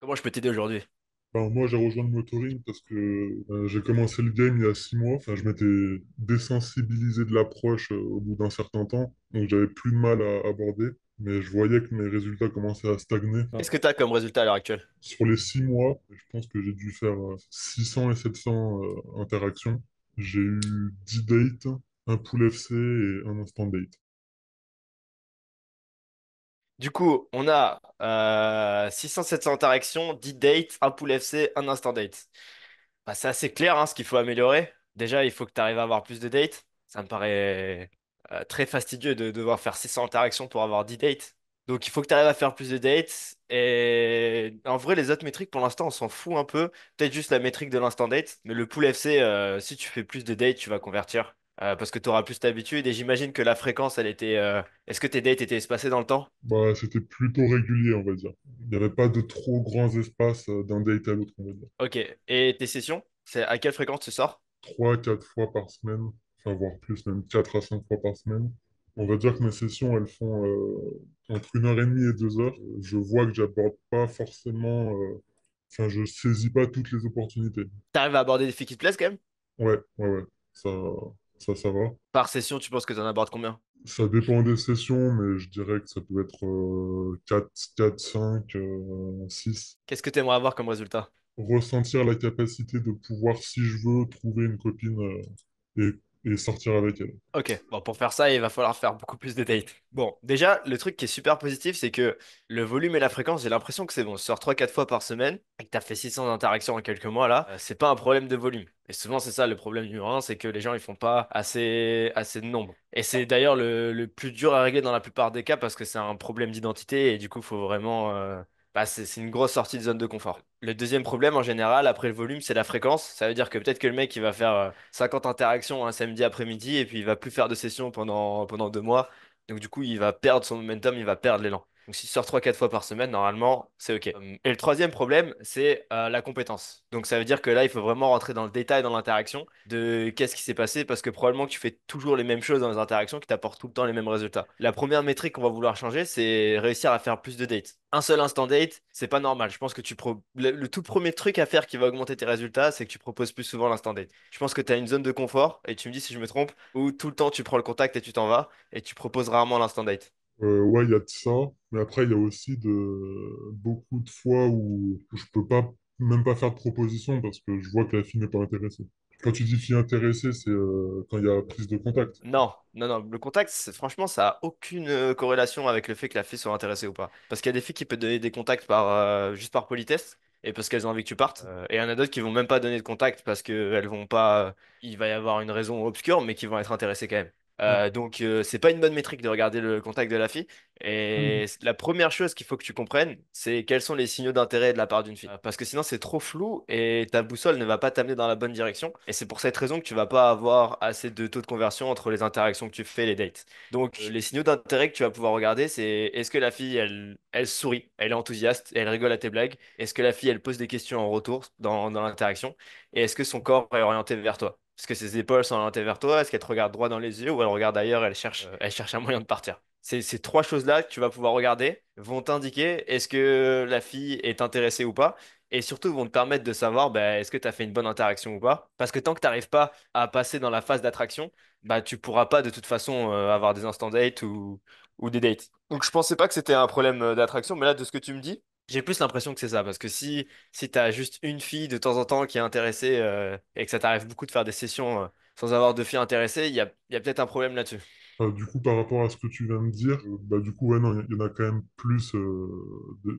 Comment je peux t'aider aujourd'hui ben, moi j'ai rejoint le motoring parce que euh, j'ai commencé le game il y a six mois. je m'étais désensibilisé de l'approche euh, au bout d'un certain temps, donc j'avais plus de mal à aborder. Mais je voyais que mes résultats commençaient à stagner. Qu'est-ce que tu as comme résultat à l'heure actuelle Sur les six mois, je pense que j'ai dû faire 600 euh, et 700 interactions. J'ai eu 10 dates, un pool FC et un instant date. Du coup, on a 600-700 euh, interactions, 10 dates, un pool FC, un instant date. Bah, c'est assez clair hein, ce qu'il faut améliorer. Déjà, il faut que tu arrives à avoir plus de dates. Ça me paraît euh, très fastidieux de devoir faire 600 interactions pour avoir 10 dates. Donc, il faut que tu arrives à faire plus de dates. Et en vrai, les autres métriques, pour l'instant, on s'en fout un peu. Peut-être juste la métrique de l'instant date. Mais le pool FC, euh, si tu fais plus de dates, tu vas convertir. Euh, parce que tu auras plus d'habitude et j'imagine que la fréquence, elle était. Euh, est-ce que tes dates étaient espacées dans le temps bah, C'était plutôt régulier, on va dire. Il n'y avait pas de trop grands espaces euh, d'un date à l'autre, on va dire. Ok. Et tes sessions, c'est à quelle fréquence tu sors 3-4 fois par semaine, enfin, voire plus, même 4 à 5 fois par semaine. On va dire que mes sessions, elles font entre une heure et demie et deux heures. Je vois que j'aborde pas forcément. Enfin, je saisis pas toutes les opportunités. Tu arrives à aborder des qui te plaisent quand même Ouais, ouais, ouais. Ça ça, ça va. Par session, tu penses que tu en abordes combien Ça dépend des sessions, mais je dirais que ça peut être 4, 4, 5, 6. Qu'est-ce que tu aimerais avoir comme résultat Ressentir la capacité de pouvoir, si je veux, trouver une copine euh, et, sortir avec elle. Ok, bon, pour faire ça, il va falloir faire beaucoup plus de dates. Bon, déjà, le truc qui est super positif, c'est que le volume et la fréquence, j'ai l'impression que c'est bon, je trois, 3-4 fois par semaine t'as tu fait 600 interactions en quelques mois là, euh, c'est pas un problème de volume. Et souvent, c'est ça le problème numéro un, c'est que les gens ils font pas assez, assez de nombre. Et c'est d'ailleurs le, plus dur à régler dans la plupart des cas parce que c'est un problème d'identité et du coup, faut vraiment. Euh, bah, c'est une grosse sortie de zone de confort. Le deuxième problème en général, après le volume, c'est la fréquence. Ça veut dire que peut-être que le mec, il va faire 50 euh, interactions un samedi après-midi et puis il va plus faire de session pendant, pendant deux mois. Donc du coup, il va perdre son momentum, il va perdre l'élan. Donc tu sors 3-4 fois par semaine, normalement, c'est OK. Hum. Et le troisième problème, c'est euh, la compétence. Donc ça veut dire que là, il faut vraiment rentrer dans le détail, dans l'interaction, de qu'est-ce qui s'est passé, parce que probablement que tu fais toujours les mêmes choses dans les interactions qui t'apportent tout le temps les mêmes résultats. La première métrique qu'on va vouloir changer, c'est réussir à faire plus de dates. Un seul instant date, c'est pas normal. Je pense que tu le, le, tout premier truc à faire qui va augmenter tes résultats, c'est que tu proposes plus souvent l'instant date. Je pense que tu as une zone de confort, et tu me dis si je me trompe, où tout le temps tu prends le contact et tu t'en vas, et tu proposes rarement l'instant date. Euh, ouais, il y a de ça. Mais après, il y a aussi de... beaucoup de fois où, je je peux pas même pas faire de proposition parce que je vois que la fille n'est pas intéressée. Quand tu dis fille intéressée, c'est euh, quand il y a prise de contact. Non, non, non. Le contact, franchement, ça n'a aucune euh, corrélation avec le fait que la fille soit intéressée ou pas. Parce qu'il y a des filles qui peuvent donner des contacts par, juste par politesse et parce qu'elles ont envie que tu partes. et il y en a d'autres qui vont même pas donner de contact parce qu'elles vont pas. il va y avoir une raison obscure, mais qui vont être intéressées quand même. Euh, donc, euh, c'est pas une bonne métrique de regarder le contact de la fille. Et hmm. la première chose qu'il faut que tu comprennes, c'est quels sont les signaux d'intérêt de la part d'une fille. Parce que sinon, c'est trop flou et ta boussole ne va pas t'amener dans la bonne direction. Et c'est pour cette raison que tu vas pas avoir assez de taux de conversion entre les interactions que tu fais et les dates. Donc, les signaux d'intérêt que tu vas pouvoir regarder, c'est est-ce que la fille, elle, sourit, elle est enthousiaste, elle rigole à tes blagues Est-ce que la fille, elle pose des questions en retour dans, dans l'interaction Et est-ce que son corps est orienté vers toi est-ce que ses épaules sont orientées vers toi, est-ce qu'elle te regarde droit dans les yeux ou elle regarde ailleurs, elle cherche, euh, elle cherche un moyen de partir. Ces, trois choses-là que tu vas pouvoir regarder vont t'indiquer est-ce que la fille est intéressée ou pas et surtout vont te permettre de savoir bah, est-ce que tu as fait une bonne interaction ou pas. Parce que tant que tu n'arrives pas à passer dans la phase d'attraction, bah, tu pourras pas de toute façon euh, avoir des instant dates ou, ou des dates. Donc je pensais pas que c'était un problème euh, d'attraction, mais là de ce que tu me dis, j'ai plus l'impression que c'est ça, parce que si, si tu as juste une fille de temps en temps qui est intéressée euh, et que ça t'arrive beaucoup de faire des sessions euh, sans avoir de filles intéressées, il y a, il y a peut-être un problème là-dessus du coup, par rapport à ce que tu viens de dire, euh, bah, du coup, ouais, non, il y, en a quand même plus. Euh,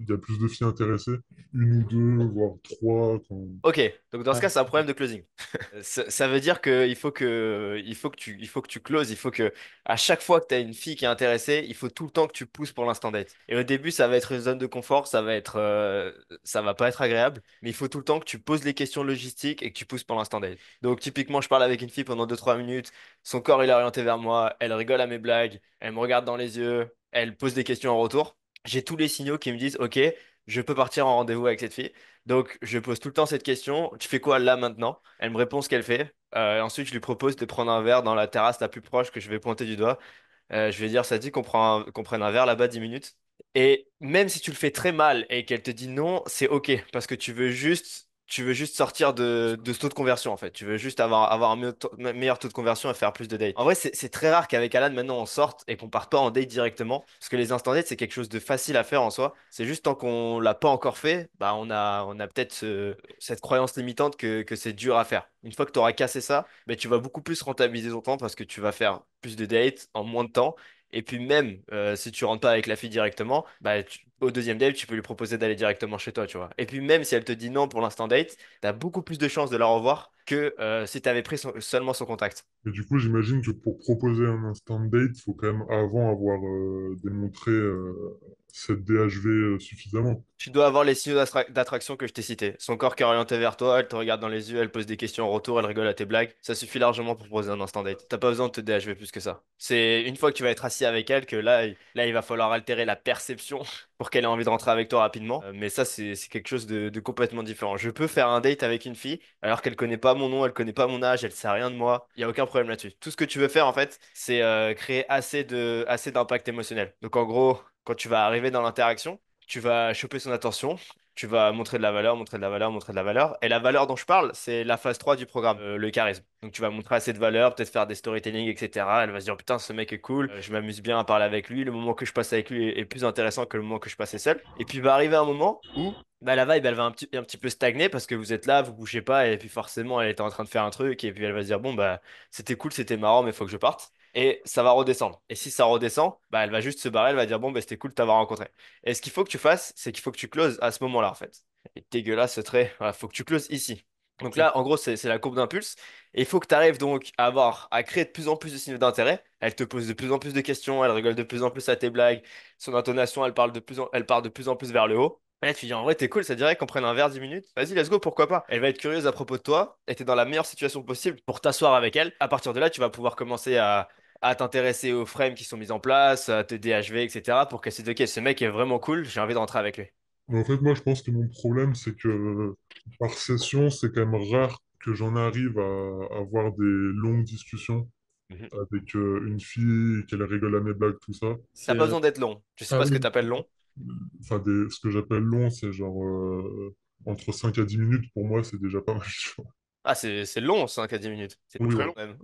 il y a plus de filles intéressées. Une ou deux, voire trois. Ok, donc dans ce cas, c'est un problème de closing. Euh, ça, veut dire qu'il faut que, il faut que tu, il faut que tu closes. Il faut que, à chaque fois que tu as une fille qui est intéressée, il faut tout le temps que tu pousses pour l'instant date. Et au début, ça va être une zone de confort, ça va être, ça va pas être agréable, mais il faut tout le temps que tu poses les questions logistiques et que tu pousses pour l'instant date. Donc, typiquement, je parle avec une fille pendant 2-3 minutes, son corps, est orienté vers moi. Elle rigole à mes blagues. Elle me regarde dans les yeux. Elle pose des questions en retour. J'ai tous les signaux qui me disent, OK, je peux partir en rendez-vous avec cette fille. Donc, je pose tout le temps cette question. Tu fais quoi là maintenant Elle me répond ce qu'elle fait. Euh, ensuite, je lui propose de prendre un verre dans la terrasse la plus proche que je vais pointer du doigt. Euh, je vais dire, ça dit qu'on prenne un verre là-bas 10 minutes. Et même si tu le fais très mal et qu'elle te dit non, c'est OK parce que tu veux juste tu veux juste sortir de, ce taux de conversion en fait. Tu veux juste avoir, avoir un meilleur taux, de conversion et faire plus de dates. En vrai, c'est très rare qu'avec Alan maintenant on sorte et qu'on parte pas en date directement. Parce que les instant dates, c'est quelque chose de facile à faire en soi. C'est juste tant qu'on l'a pas encore fait, bah on a, on a peut-être cette croyance limitante que, c'est dur à faire. Une fois que tu auras cassé ça, bah, tu vas beaucoup plus rentabiliser ton temps parce que tu vas faire plus de dates en moins de temps et puis même, euh, si tu rentres pas avec la fille directement, bah, au deuxième date, tu peux lui proposer d'aller directement chez toi, tu vois. Et puis même si elle te dit non pour l'instant date, tu as beaucoup plus de chances de la revoir que euh, si tu avais pris seulement son contact. Et du coup, j'imagine que pour proposer un instant date, il faut quand même avant avoir euh, démontré cette DHV euh, suffisamment. Tu dois avoir les signaux d'attraction que je t'ai cités. Son corps qui est orienté vers toi, elle te regarde dans les yeux, elle pose des questions en retour, elle rigole à tes blagues. Ça suffit largement pour poser un instant date. T'as pas besoin de te DHV plus que ça. C'est une fois que tu vas être assis avec elle que là, là il va falloir altérer la perception pour qu'elle ait envie de rentrer avec toi rapidement. Euh, mais ça, c'est quelque chose de, complètement différent. Je peux faire un date avec une fille alors qu'elle connaît pas mon nom, elle connaît pas mon âge, elle sait rien de moi. Il y a aucun problème là-dessus. Tout ce que tu veux faire en fait, c'est euh, créer assez de assez d'impact émotionnel. Donc en gros, quand tu vas arriver dans l'interaction, tu vas choper son attention, tu vas montrer de la valeur, montrer de la valeur, montrer de la valeur. Et la valeur dont je parle, c'est la phase 3 du programme, euh, le charisme. Donc tu vas montrer assez de valeur, peut-être faire des storytelling, etc. Elle va se dire putain, ce mec est cool, euh, je m'amuse bien à parler avec lui, le moment que je passe avec lui est, plus intéressant que le moment que je passais seul. Et puis va arriver un moment où bah, la vibe elle va un petit, peu stagner parce que vous êtes là, vous bougez pas, et puis forcément elle était en train de faire un truc, et puis elle va se dire bon, bah c'était cool, c'était marrant, mais faut que je parte et ça va redescendre. Et si ça redescend, bah, elle va juste se barrer, elle va dire bon, bah, c'était cool de t'avoir rencontré. Et ce qu'il faut que tu fasses, c'est qu'il faut que tu closes à ce moment-là, en fait. Et dégueulasse ce trait, voilà, faut que tu closes ici. Donc là, en gros, c'est la courbe d'impulse. Et il faut que tu arrives donc à avoir, à créer de plus en plus de signes d'intérêt. Elle te pose de plus en plus de questions, elle rigole de plus en plus à tes blagues, son intonation, elle parle de plus en, elle part de plus en plus vers le haut. Et là, tu dis en vrai, t'es cool, ça dirait qu'on prenne un verre 10 minutes. Vas-y, let's go, pourquoi pas. Elle va être curieuse à propos de toi et t'es dans la meilleure situation possible pour t'asseoir avec elle. À partir de là, tu vas pouvoir commencer à, à t'intéresser aux frames qui sont mis en place, à te DHV, etc. pour que c'est ok, ce mec est vraiment cool, j'ai envie de rentrer avec lui. En fait, moi, je pense que mon problème, c'est que par session, c'est quand même rare que j'en arrive à avoir des longues discussions mhm. avec euh, une fille, qu'elle rigole à mes blagues, tout ça. Ça n'a pas besoin d'être long. tu sais ah pas ce que tu appelles long. Enfin, ce que j'appelle long, c'est genre euh, entre 5 à 10 minutes, pour moi, c'est déjà pas mal. Ah, c'est long, 5 à 10 minutes. C'est oui, très long, même.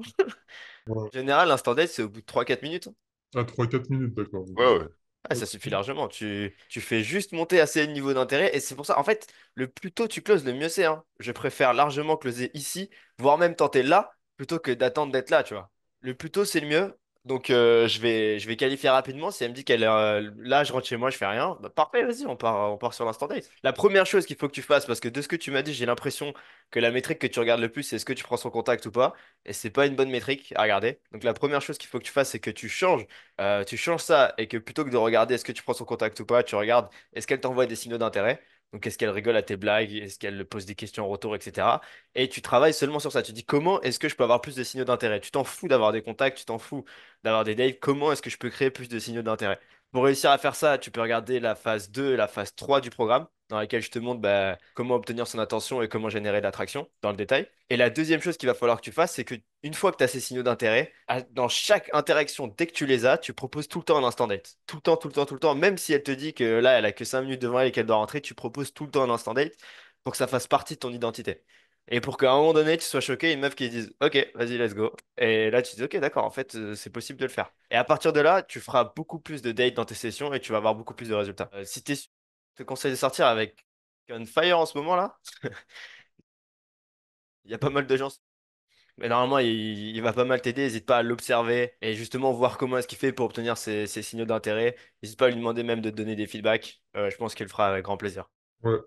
En général, l'instant date, c'est au bout de 3-4 minutes. Hein. Ah, 3-4 minutes, d'accord. Ouais, ouais. Ah, ça suffit largement. Tu, fais juste monter assez le niveau d'intérêt. Et c'est pour ça, en fait, le plus tôt tu closes, le mieux c'est. Hein. Je préfère largement closer ici, voire même tenter là, plutôt que d'attendre d'être là, tu vois. Le plus tôt, c'est le mieux. Donc, euh, je vais, je vais qualifier rapidement. Si elle me dit qu'elle euh, là, je rentre chez moi, je fais rien, bah, parfait, vas-y, on part, sur l'instant date. La première chose qu'il faut que tu fasses, parce que de ce que tu m'as dit, j'ai l'impression que la métrique que tu regardes le plus, c'est est-ce que tu prends son contact ou pas. Et c'est pas une bonne métrique à regarder. Donc, la première chose qu'il faut que tu fasses, c'est que tu changes, euh, tu changes ça et que plutôt que de regarder est-ce que tu prends son contact ou pas, tu regardes est-ce qu'elle t'envoie des signaux d'intérêt. Donc, est-ce qu'elle rigole à tes blagues Est-ce qu'elle pose des questions en retour, etc. Et tu travailles seulement sur ça. Tu dis comment est-ce que je peux avoir plus de signaux d'intérêt Tu t'en fous d'avoir des contacts, tu t'en fous d'avoir des dates. Comment est-ce que je peux créer plus de signaux d'intérêt pour réussir à faire ça, tu peux regarder la phase 2 et la phase 3 du programme, dans laquelle je te montre bah, comment obtenir son attention et comment générer de l'attraction dans le détail. Et la deuxième chose qu'il va falloir que tu fasses, c'est qu'une une fois que tu as ces signaux d'intérêt, dans chaque interaction, dès que tu les as, tu proposes tout le temps un instant date. Tout le temps, tout le temps, tout le temps. Même si elle te dit que là, elle a que 5 minutes devant elle et qu'elle doit rentrer, tu proposes tout le temps un instant date pour que ça fasse partie de ton identité. Et pour qu'à un moment donné, tu sois choqué, une meuf qui dise Ok, vas-y, let's go. Et là, tu dis Ok, d'accord, en fait, euh, c'est possible de le faire. Et à partir de là, tu feras beaucoup plus de dates dans tes sessions et tu vas avoir beaucoup plus de résultats. Euh, si tu te conseille de sortir avec Gunfire en ce moment là, il y a pas mal de gens. Mais normalement, il, va pas mal t'aider. N'hésite pas à l'observer et justement voir comment est-ce qu'il fait pour obtenir ses, signaux d'intérêt. N'hésite pas à lui demander même de te donner des feedbacks. Euh, je pense qu'il le fera avec grand plaisir. Ouais,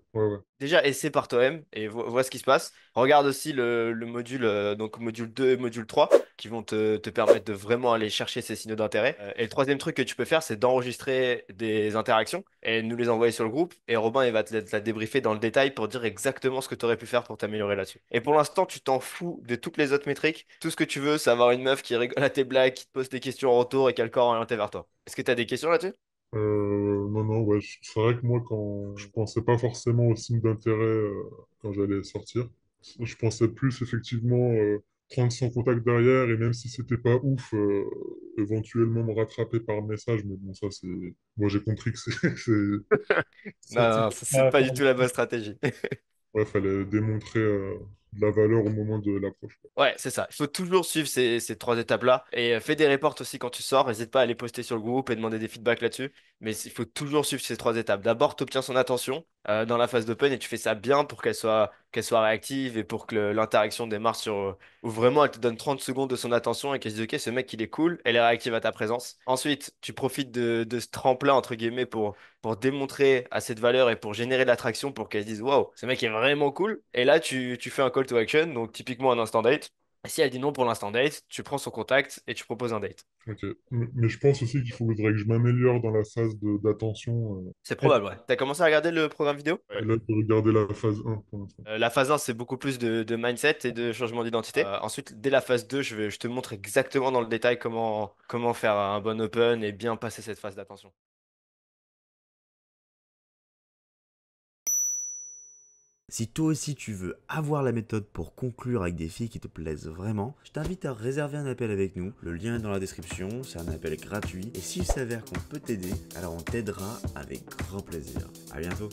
Déjà, essaie par toi-même et vois ce qui se passe. Regarde aussi le, module, euh, donc module 2 et module 3, qui vont te, permettre de vraiment aller chercher ces signaux d'intérêt. Euh, et le troisième truc que tu peux faire, c'est d'enregistrer des interactions et nous les envoyer sur le groupe. Et Robin, il va te la débriefer dans le détail pour dire exactement ce que tu aurais pu faire pour t'améliorer là-dessus. Et pour l'instant, tu t'en fous de toutes les autres métriques. Tout ce que tu veux, c'est avoir une meuf qui rigole à tes blagues, qui te pose des questions en retour et qui a le corps orienté vers toi. Est-ce que tu as des questions là-dessus euh, non, non, c'est vrai que moi, quand je pensais pas forcément au signe d'intérêt euh, quand j'allais sortir, je pensais plus effectivement euh, prendre son contact derrière et même si c'était pas ouf, éventuellement me rattraper par message. Mais bon, ça, c'est. Moi, j'ai compris que c'est. non, non, c'est pas du tout la bonne stratégie. il fallait démontrer euh, de la valeur au moment de l'approche. Ouais, c'est ça. Il faut toujours suivre ces, trois étapes-là. Et euh, fais des reports aussi quand tu sors. N'hésite pas à les poster sur le groupe et demander des feedbacks là-dessus. Mais il faut toujours suivre ces trois étapes. D'abord, tu obtiens son attention euh, dans la phase d'open et tu fais ça bien pour qu'elle soit qu'elle soit réactive et pour que l'interaction démarre sur où vraiment elle te donne 30 secondes de son attention et qu'elle se dise ok ce mec il est cool, elle est réactive à ta présence. Ensuite tu profites de, ce tremplin entre guillemets pour, pour démontrer à cette valeur et pour générer de l'attraction pour qu'elle se dise waouh ce mec est vraiment cool. Et là tu, tu fais un call to action donc typiquement un instant date si elle dit non pour l'instant date, tu prends son contact et tu proposes un date. Ok, Mais je pense aussi qu'il faudrait que je m'améliore dans la phase d'attention. Euh. C'est probable, ouais. T'as commencé à regarder le programme vidéo ouais, Là, j'ai regarder la phase 1 pour l'instant. Euh, la phase 1, c'est beaucoup plus de, mindset et de changement d'identité. Euh, ensuite, dès la phase 2, je, vais, je te montre exactement dans le détail comment, comment faire un bon open et bien passer cette phase d'attention. Si toi aussi tu veux avoir la méthode pour conclure avec des filles qui te plaisent vraiment, je t'invite à réserver un appel avec nous. Le lien est dans la description, c'est un appel gratuit. Et s'il s'avère qu'on peut t'aider, alors on t'aidera avec grand plaisir. À bientôt